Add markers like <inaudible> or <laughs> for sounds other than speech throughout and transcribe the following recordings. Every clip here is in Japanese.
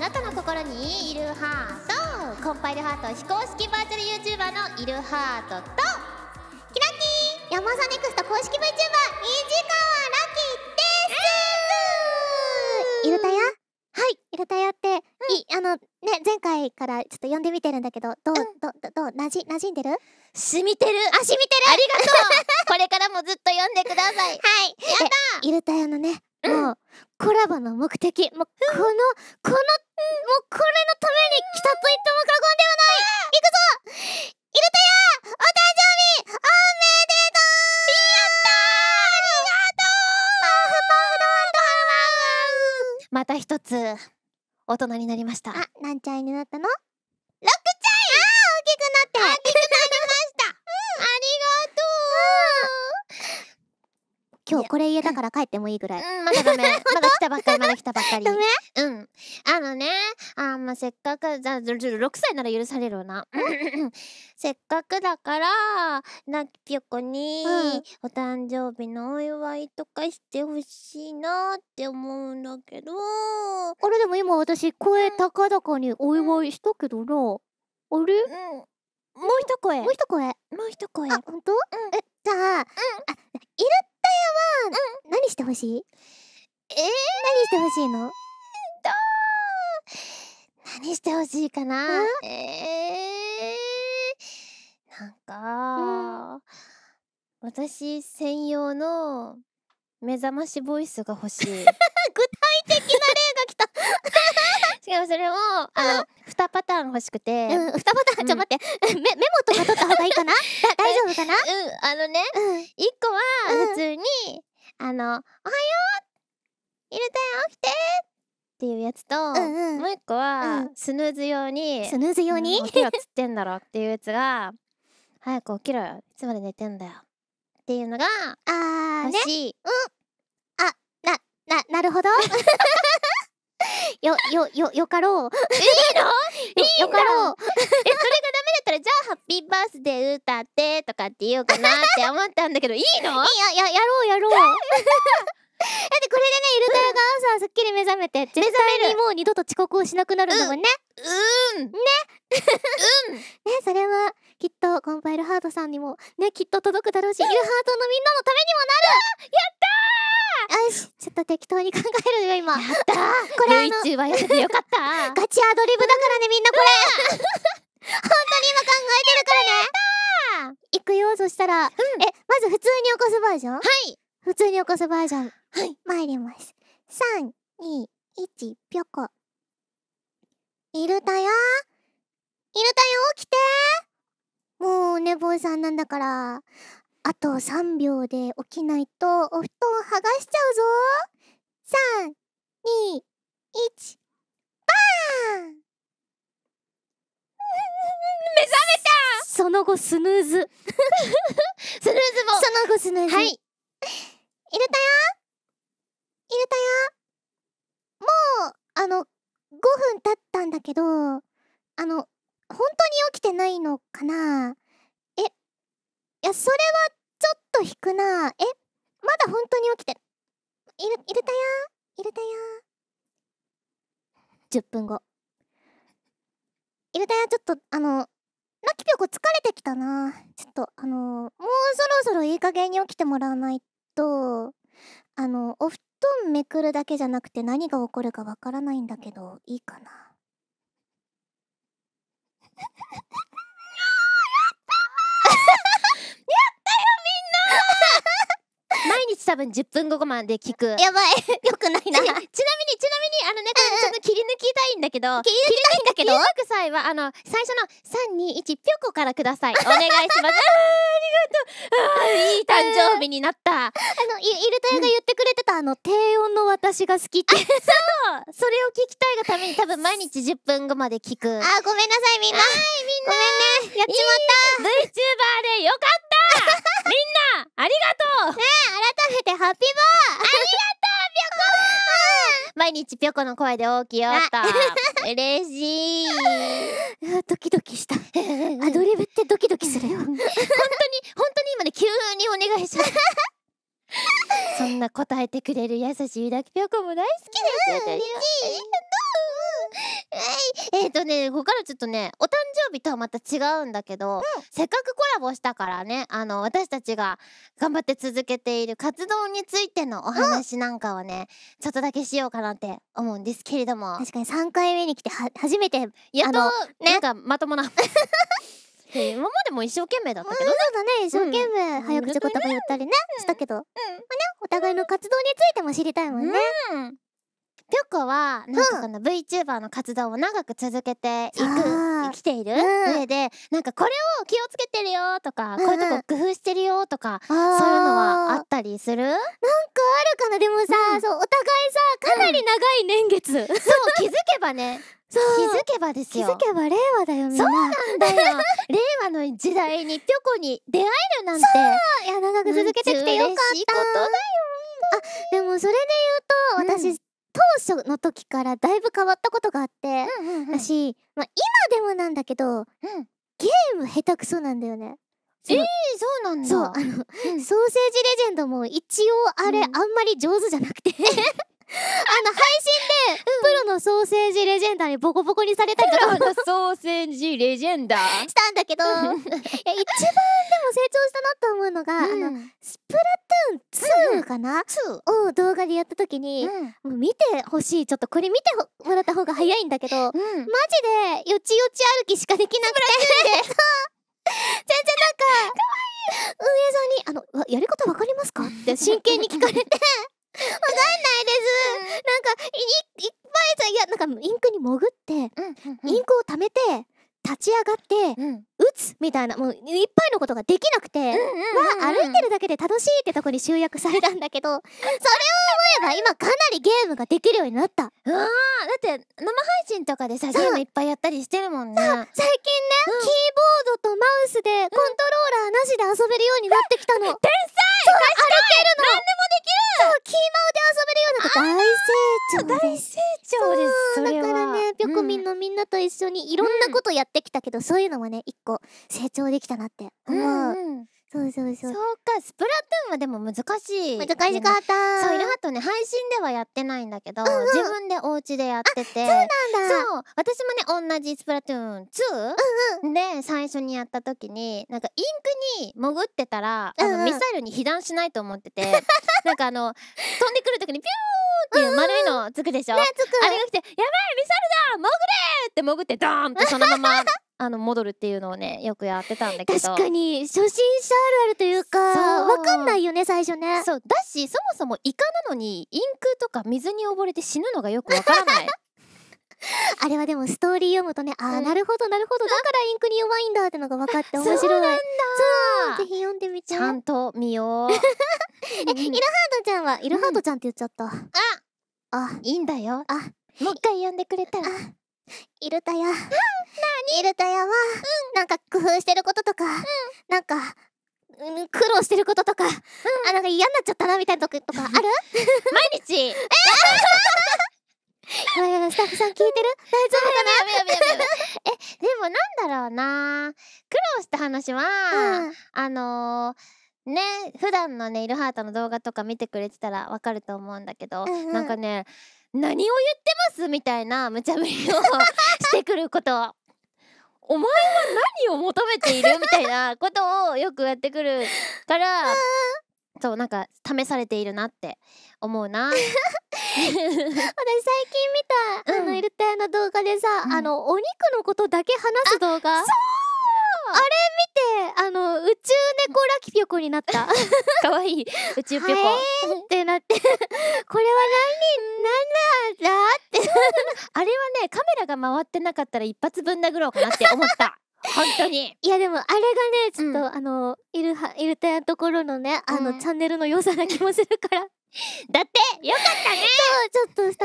なたの心にいるハートコンパイルハート非公式バーチャル YouTuber のいるハートとキラキーヤマザネクスト公式 VTuber 虹川ラキですいるたやはいいるたやって、うん、いあのね前回からちょっと呼んでみてるんだけどどう、うん、どうどうなじ馴染んでる染みてるあ染みてるありがとうこれからもずっと読んでください <laughs> はいやったいるたやのねもうコラボの目的もうこの、このもうこれのために来たと言っても過言ではないいくぞイルタヤお誕生日おめでとうやったありがとうパフパフまた一つ大人になりましたあ何ちゃんになったのロちゃんあ大きくなって今日これ家だから帰ってもいいぐらい。うん、まだダメ。<laughs> まだ来たばっかり、まだ来たばっかり。ダメうん。あのね、あまあ、せっかく、じゃあ、6歳なら許されるな。<laughs> せっかくだから、なきぴょこに、お誕生日のお祝いとかしてほしいなって思うんだけど。あれ、でも今私、声高々にお祝いしたけどな。あれ、うんもう一声。もう一声。もう一声。あ、本当？うん、え、じゃあ、うん、あ、いるやは、うん、何してほしいえー、何してほしいのどー何してほしいかな、うん、えー、なんか、うん、私専用の目覚ましボイスが欲しい <laughs> でもそれをあの二パターン欲しくてうんパターンちょ待って、メメモとか取った方がいいかな <laughs> 大丈夫かなうんあのね、一1個は普通に、あの「おはよういるたよ起きて!」っていうやつと、ううもう一個は、スヌーズ用にスヌーズ用に、う起きろつってんだろっていうやつが <laughs> 早く起きろよいつまで寝てんだよっていうのがあーねうんあなななるほど <laughs> よ、よ、よ、よかろう。いいの <laughs> いいよかろう。え、それがダメだったら、じゃあ、ハッピーバースデー歌ってとかって言おうかなって思ったんだけど、いいのいや、や、やろう、やろう。<laughs> だってこれでね、ゆるたやが朝すっきり目覚めて、<laughs> 絶対にもう二度と遅刻をしなくなるんだもんね。うん。ね。うん。ね、それは、きっとコンパイルハートさんにも、ね、きっと届くだろうし、ゆるハートのみんなのためにもなるやったーよしちょっと適当に考えるよ今やったこれあの b e はやっててよかった <laughs> ガチアドリブだからねみんなこれほんとに今考えてるからねいくよそしたら、うん、えまず普通に起こすバージョンはい普通に起こすバージョンはい参ります321ぴょこいるたよいるたよ起きてもう寝坊さんなんだからあと3秒で起きないとお布団剥がしちゃうぞ !3、2、1、バーン目覚めたその後スヌーズ。<laughs> スヌーズもその後スヌーズ。はい。入れたよ入れたよもう、あの、5分経ったんだけど、あの、本当に起きてないのかないやそれはちょっと引くなえまだ本当に起きてるいるいるたやいるたや10分後いるたやちょっとあのラキピョコ疲れてきたなちょっとあのもうそろそろいい加減に起きてもらわないとあのお布団めくるだけじゃなくて何が起こるかわからないんだけどいいかな多分10分後まで聞くやばい <laughs> よくないなちなみにちなみにあのねちょっと切り抜きたいんだけど切り抜きたいんだけど切り抜く際はあの最初の321ぴょこからくださいお願いします <laughs> あありがとうあいい誕生日になったあのいイルタヤが言ってくれてた、うん、あの低音の私が好きってそうそれを聞きたいがために多分毎日10分後まで聞くあごめんなさいみんなはいみんなごめんねやっちまった VTuber でよかったみんなありがとうねえ改カフでハッピーバーありがとうぴょこ毎日ぴょこの声で大きいよっ嬉しい <laughs> ドキドキしたアドリブってドキドキするよ本当に本当に今ね急にお願いしますそんな答えてくれる優しいだきぴょこも大好きです、うん、嬉しいえっとねここからちょっとねお誕生日とはまた違うんだけど、うん、せっかくコラボしたからねあの私たちが頑張って続けている活動についてのお話なんかはね、うん、ちょっとだけしようかなって思うんですけれども確かに3回目に来ては初めてやっと、ね、なんかまともな <laughs> 今までも一生懸命だったけどね。そうだね、一生懸命早口言葉言ったりね、したけど。んまあね、お互いの活動についても知りたいもんね。ぴょこはなんかこの VTuber の活動を長く続けていく、うん、生きている上で、なんかこれを気をつけてるよとか、こういうとこ工夫してるよとか、そういうのはあったりするなんかあるかなでもさ、そうお互いさかなり長い年月、そう気づけばね <laughs> 気づけばですよ気づけば令和だよみんなそうなんだよ令和の時代にぴょこに出会えるなんてそういや長く続けてきてよかったあでもそれで言うと、うん、私当初の時からだいぶ変わったことがあって、私、ま今でもなんだけど、うん、ゲーム下手くそなんだよね。えー、そうなんだそうあの、うん、ソーセージレジェンドも一応あれ、あんまり上手じゃなくて <laughs> あの配信でプロのソーセージレジェンダーにボコボコにされたりとか、プロのソーセージレジェンダー <laughs> したんだけどかなを動画でやった時に、うん、もう見てほしいちょっとこれ見てもらった方が早いんだけど、うん、マジでよちよち歩きしかできなくて <laughs> 全然なんか運営さんに「あのやり方わかりますか?」って真剣に聞かれてわかんないです。なんかい、いっぱいさ、いや、なんかインクに潜って、うんうんうん、インクを貯めて、立ち上がって、うん打つみたいなもういっぱいのことができなくて、わ歩いてるだけで楽しいってとこに集約されたんだけどそれを思えば今かなりゲームができるようになったうわーだって生配信とかでさゲームいっぱいやったりしてるもんね最近ね、うんキーボードとマウスでコントローラーなしで遊べるようになってきたの、天才そう歩けるの何でもできるそうキーマウで遊べるようになって大成長ですだからねぴょこみんのみんなと一緒にいろんなことやってきたけど、そういうのはね一個成長できたなって思う、うんうんそうそうそうそうかスプラトゥーンはでも難しい難しかったそういろはとね配信ではやってないんだけど、うんうん、自分でお家でやっててそうなんだそう私もね同じスプラトゥーン 2?、うんうん、で最初にやった時になんかインクに潜ってたら、うんうん、ミサイルに被弾しないと思ってて <laughs> なんかあの飛んでくる時にピューっていう丸いのつくでしょ、うんうんね、あれが来て「やばいミサイルだ潜れ!」って潜ってドーンってそのままあの戻るっていうのをねよくやってたんだけど確かに初心者あるあるというかわかんないよね最初ねそうだしそもそもイカなのにインクとか水に溺れて死ぬのがよくわからない <laughs> あれはでもストーリー読むとね、ああ、なるほどなるほど、だからインクに弱いんだってのが分かって面白い。そうなんだ。ぜひ読んでみちゃう。ちゃんと見よう。<laughs> え、イルハートちゃんは、イルハートちゃんって言っちゃった。あ、あ、いいんだよ。あ、もう一回読んでくれたら。イルタヤ、なにイルタヤは、うん、なんか工夫してることとか、うん、なんか、うん、苦労してることとか、うん、あなんか嫌になっちゃったなみたいなとことかある毎日えーやばいやばいスタッフさん聞いてる <laughs> 大丈夫かなやややえでもなんだろうな苦労した話は、うん、あのーね普段のねイルハートの動画とか見てくれてたらわかると思うんだけど、うんうん、なんかね何を言ってますみたいな無茶ぶりをしてくることお前は何を求めているみたいなことをよくやってくるからそうなんか試されているなって思うな私最近見た、うん、あのイルテの動画でさ、うん、あのお肉のことだけ話す動画そうあれ見てあの宇宙猫ラキピョコになった <laughs> かわいい宇宙ピョコ、はい、ってなって <laughs> これは何なんだって <laughs> あれはねカメラが回ってなかったら一発ぶん殴ろうかなって思った本当にいやでもあれがねちょっと、うん、あのいるはいるたところのねあの、うん、チャンネルの良さな気もするからだってよかった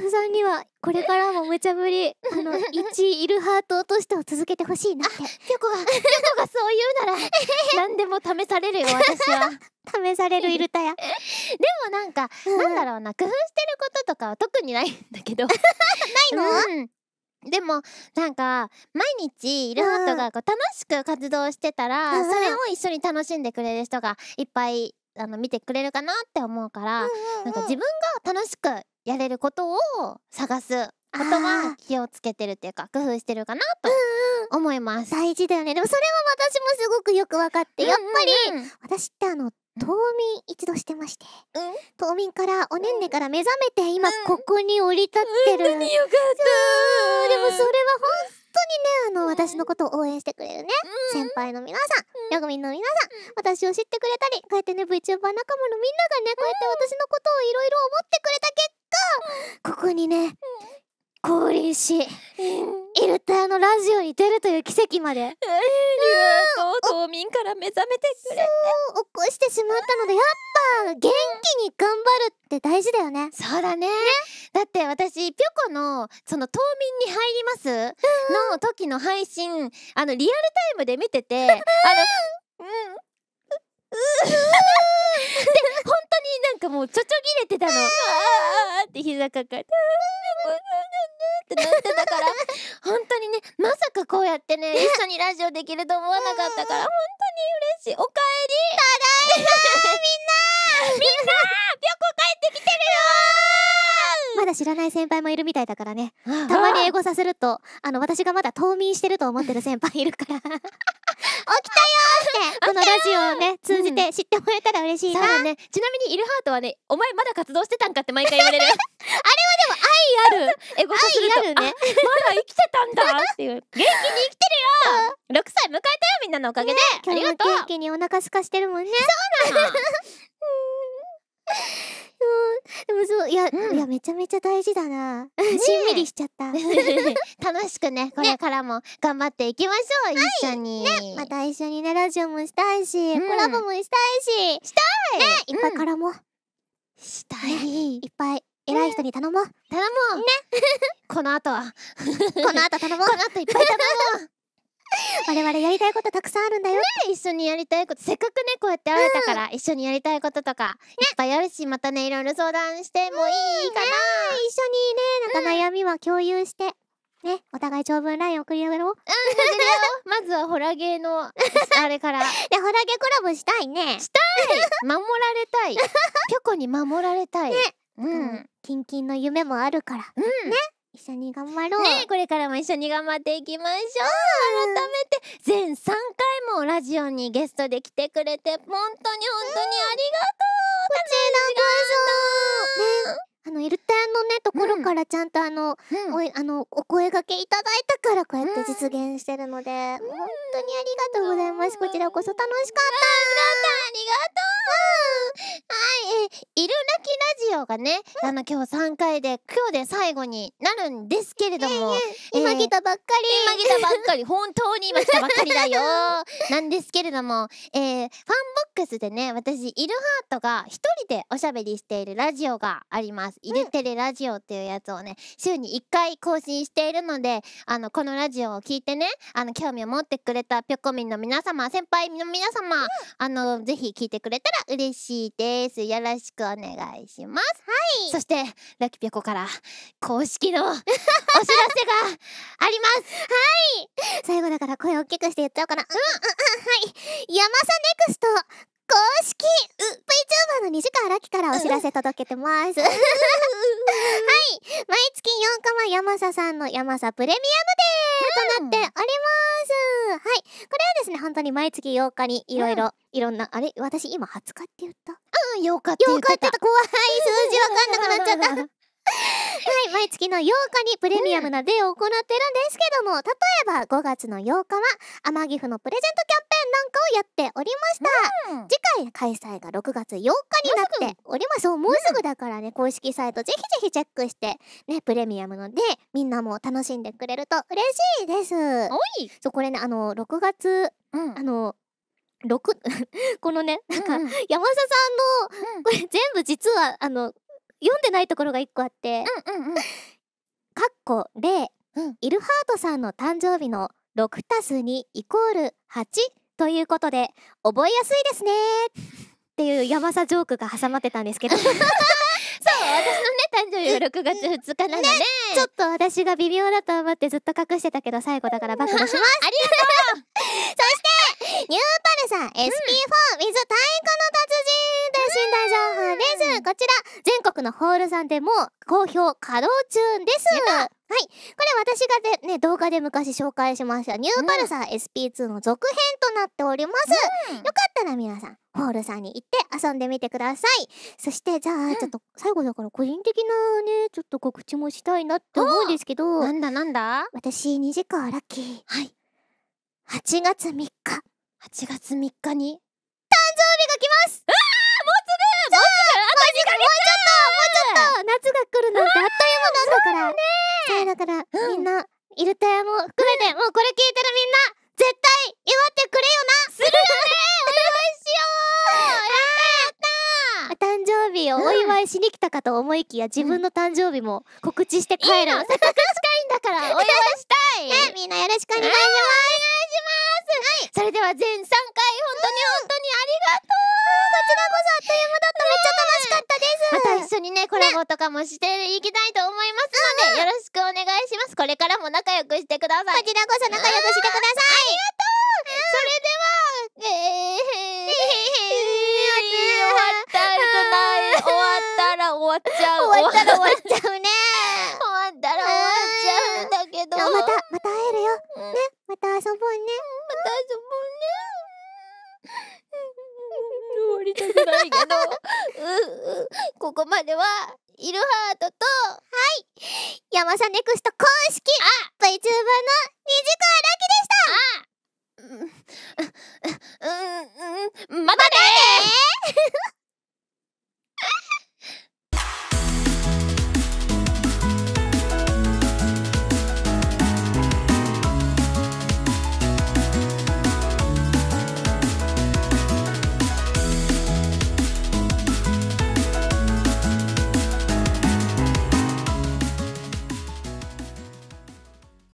フさんにはこれからも無茶ぶり <laughs> あの一イルハート落としてを続けてほしいなってピョコが <laughs> ピョコがそう言うなら <laughs> 何でも試されるよ私は試されるイルタやでもなんか、うん、なんだろうな工夫してることとかは特にないんだけどないの、うんでもなんか毎日イルハートがこう楽しく活動してたら、それを一緒に楽しんでくれる人がいっぱいあの見てくれるかなって思うから、なんか自分が楽しくやれることを探すことは気をつけてるっていうか工夫してるかなと思います、うんうん、大事だよねでもそれは私もすごくよく分かって、うんうん、やっぱり私ってあの冬眠一度してまして、うん、冬眠からおねんねから目覚めて今ここに降り立ってる、うん、でもそれは本当にねあの私のことを応援してくれるね、うん、先輩の皆さんよくみんの皆さん私を知ってくれたりこうやってね VTuber 仲間のみんながねこうやって私のことをいろいろ思ってくれた結ここにね降臨し、イルターのラジオに出るという奇跡まで。リュウと島民から目覚めてくれて。起こしてしまったので、やっぱ元気に頑張るって大事だよね。そうだね。ねだって私、ピョコの、その島民に入りますの時の配信、あの、リアルタイムで見てて、あの、うん。で本当になんかもうちょちょぎれてたのああって膝かかってってなってたから本当にねまさかこうやってね <laughs> 一緒にラジオできると思わなかったから本当に嬉しいおかえりただいま <laughs> みんなみんなピョコ帰ってきてるよまだ知らない先輩もいるみたいだからねたまに英語させるとあの私がまだ冬眠してると思ってる先輩いるから <laughs> 起きたよって <laughs> このラジオをね通じて知ってもらえたら嬉しいな、うんね、ちなみにイルハートはねお前まだ活動してたんかって毎回言われる <laughs> あれはでも愛あるエゴさすると愛あるねまだ生きてたんだっていう元気に生きてるよ、6歳迎えたよみんなのおかげで、ね、ありがとう元気にお腹すかしてるもんねそうなのでもそういや、うん、いやめちゃめちゃ大事だな、<laughs> しんみりしちゃった <laughs> 楽しくねこれからも頑張っていきましょう、ね、一緒に、はいね、また一緒にねラジオもしたいし、うん、コラボもしたいししたい、ね、いっぱいからも、うん、したい、いっぱい偉い人に頼もう、頼もうね <laughs> この後はこの後頼もうこの後いっぱい頼もう <laughs> 我々やりたいことたくさんあるんだよ、ね、一緒にやりたいことせっかくねこうやって会えたから、うん、一緒にやりたいこととか、いっぱいあるしまたねいろいろ相談してもいいかな、うんね、一緒にねなんか悩みは共有して、ねお互い長文ライン送りやめろうん <laughs> まずはホラゲーのあれから <laughs> でホラゲコラボしたいねしたい守られたいピョコに守られたいねうん、キンキンの夢もあるから、うん、ね一緒に頑張ろうねこれからも一緒に頑張っていきましょう、うん、改めて全3回もラジオにゲストで来てくれて本当に本当にありがとう、うん、こちらこそねあのいルタからちゃんとあの、うん、おあのお声がけいただいたからこうやって実現してるので、うん、本当にありがとうございます。こちらこそ楽しかった。ありがとう。はい、え、いるなきラジオがね、うん、あの今日三回で今日で最後になるんですけれども、えー、今来たばっかり、今来たばっかり、<laughs> 本当に今来たばっかりだよ。<laughs> なんですけれども、えー、ファンボックスでね、私イルハートが一人でおしゃべりしているラジオがあります。いるテレラジオっていうやつ、やつをね、週に1回更新しているので、あの、このラジオを聞いてね、あの、興味を持ってくれたぴょこみんの皆様、先輩の皆様、うん、あの、ぜひ聞いてくれたら嬉しいです。よろしくお願いします。はい。そして、ラキぴょこから公式のお知らせがあります。<laughs> はい。最後だから声を大きくして言っちゃおうかな。うん、うん、はい。山マネクスト公式 VTuber の西川らきからお知らせ届けてます。はい。毎月8日は山佐さんの山佐プレミアムデーとなっております。はい。これはですね、本当に毎月8日にいろいろ、いろんな、あれ私今20日って言ったうん、8日って言った。8日って言った。怖い数字わかんなくなっちゃった。は <laughs> はい、毎月の8日にプレミアムなデーを行ってるんですけども、例えば5月の8日は、天城府のプレゼントキャンペーンなんかをやっておりました。うん、次回開催が6月8日になっております。もうすぐだからね、公式サイトぜひぜひチェックして、ね、プレミアムのデー、みんなも楽しんでくれると嬉しいです。おいそう、これね、あの、6月、うん、あの、6 <laughs> このねなんか、山下さんの、これ全部実はあの読んでないところが一個あってうんうんうんかっこ例、うん、イルハートさんの誕生日の6たす2イコール8ということで覚えやすいですねっていうヤマサジョークが挟まってたんですけど <laughs> そう私のね誕生日は6月2日なので、ね、ちょっと私が微妙だと思ってずっと隠してたけど最後だから暴露しますありがとうそしてニューパルさん SP4 with 太鼓の達人と診断情報です、こちら前クのホールさんでも好評稼働中ですはい。これ私がでね、動画で昔紹介しましたニューパルサー SP2 の続編となっております。うん、よかったら皆さん、ホールさんに行って遊んでみてください。そしてじゃあ、ちょっと最後だから個人的なね、ちょっと告知もしたいなって思うんですけど。なんだなんだ私、2時間ラッキー。はい。8月3日。8月3日に誕生日が来ます、うからだからみんなイルタヤも含めてもうこれ聞いてるみんな絶対祝ってくれよなするよねお祝いしようやったやった誕生日をお祝いしに来たかと思いきや自分の誕生日も告知して帰るいいのせっかく近いんだからお祝いしたい <laughs> みんなよろしくお願いしますお願いします、それでは全3回本当に本当にありがとう、こちらこそあっという間だっためっちゃ楽しかったですまた一緒にねコラボとかもしていきたいと思いますので、よろしくお願いしますこれからも仲良くしてくださいこちらこそ仲良くしてくださいありがとうそれではえー、終わえたくえい終わったら終わっちゃう終わったら終わっちゃうね終わったら終わっちゃうんだけどまたまた会えるよねまた遊ぼうね。また遊ぼうね。<laughs> 終わりたくないけど、ここまでは、イルハートと、はい、山さネクスト公式 VTuber の虹川ラキでしたあううん、うん、またね